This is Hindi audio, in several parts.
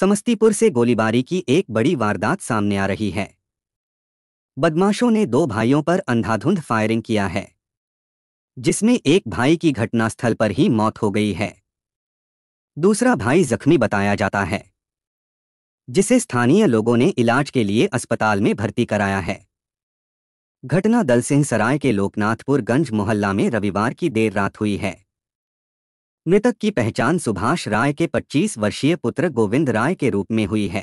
समस्तीपुर से गोलीबारी की एक बड़ी वारदात सामने आ रही है बदमाशों ने दो भाइयों पर अंधाधुंध फायरिंग किया है जिसमें एक भाई की घटनास्थल पर ही मौत हो गई है दूसरा भाई जख्मी बताया जाता है जिसे स्थानीय लोगों ने इलाज के लिए अस्पताल में भर्ती कराया है घटना दलसिंह सराय के लोकनाथपुर गंज मोहल्ला में रविवार की देर रात हुई है मृतक की पहचान सुभाष राय के 25 वर्षीय पुत्र गोविंद राय के रूप में हुई है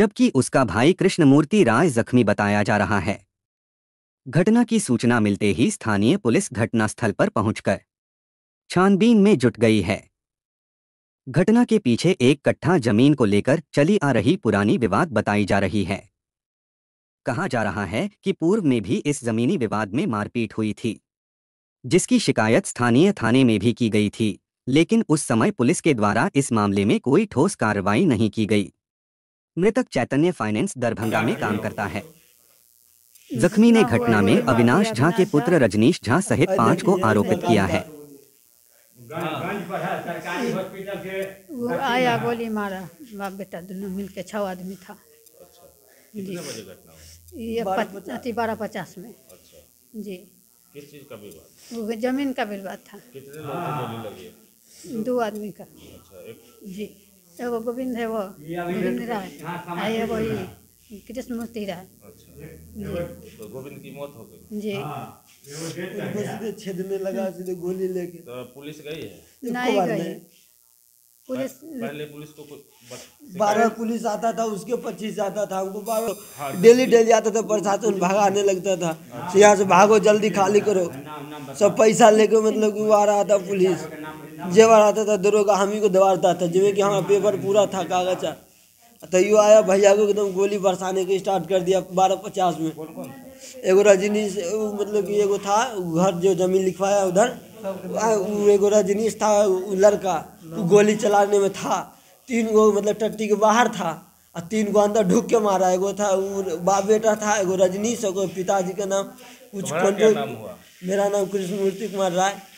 जबकि उसका भाई कृष्णमूर्ति राय जख्मी बताया जा रहा है घटना की सूचना मिलते ही स्थानीय पुलिस घटनास्थल पर पहुंचकर छानबीन में जुट गई है घटना के पीछे एक कट्ठा जमीन को लेकर चली आ रही पुरानी विवाद बताई जा रही है कहा जा रहा है कि पूर्व में भी इस जमीनी विवाद में मारपीट हुई थी जिसकी शिकायत स्थानीय थाने में भी की गई थी लेकिन उस समय पुलिस के द्वारा इस मामले में कोई ठोस कार्रवाई नहीं की गई मृतक चैतन्य फाइनेंस दरभंगा में काम करता है जख्मी ने घटना में अविनाश झा के पुत्र रजनीश झा सहित पांच को आरोपित किया है वो आया गोली मारा बाप बेटा दोनों मिल के आदमी था अच्छा, जी ये बारह पचास में अच्छा। जी किस चीज़ का विवाद वो जमीन का विवाद था कितने लोगों की गोली लगी है हाँ। दो आदमी का अच्छा एक जी एगो गोविंद है वो गोविंद राय एगो ही कृष्ण मूर्ति राय अच्छा। तो गोविंद की मौत हो गई जी सीधे हाँ, छेद में लगा सीधे गोली लेके तो पुलिस गई है नहीं गई पुलिस पहले पुलिस को बारह पुलिस आता था उसके पच्चीस आता था हमको बारह हाँ, डेली डेली हाँ। आता था प्रशासन भागाने लगता था अच्छा। यहाँ से भागो जल्दी खाली करो सब पैसा लेके मतलब वो आ रहा था पुलिस जेवर आता था दरोगा हम ही को दबाता था जिम्मे कि हमारा पेपर पूरा था कागज तैयो आया भैया को एकदम गोली बरसाने के स्टार्ट कर दिया बारह पचास में एगो रजनीश मतलब कि एगो था घर जो जमीन लिखवाया उधर एगो रजनीश था लड़का गोली चलाने में था तीन गो मतलब टट्टी के बाहर था और तीन गो अंदर ढुक के मारा एगो था वो बाप बेटा था एगो रजनीश एगो पिताजी का नाम कुछ कंट्रोल मेरा नाम कृष्ण मूर्ति कुमार राय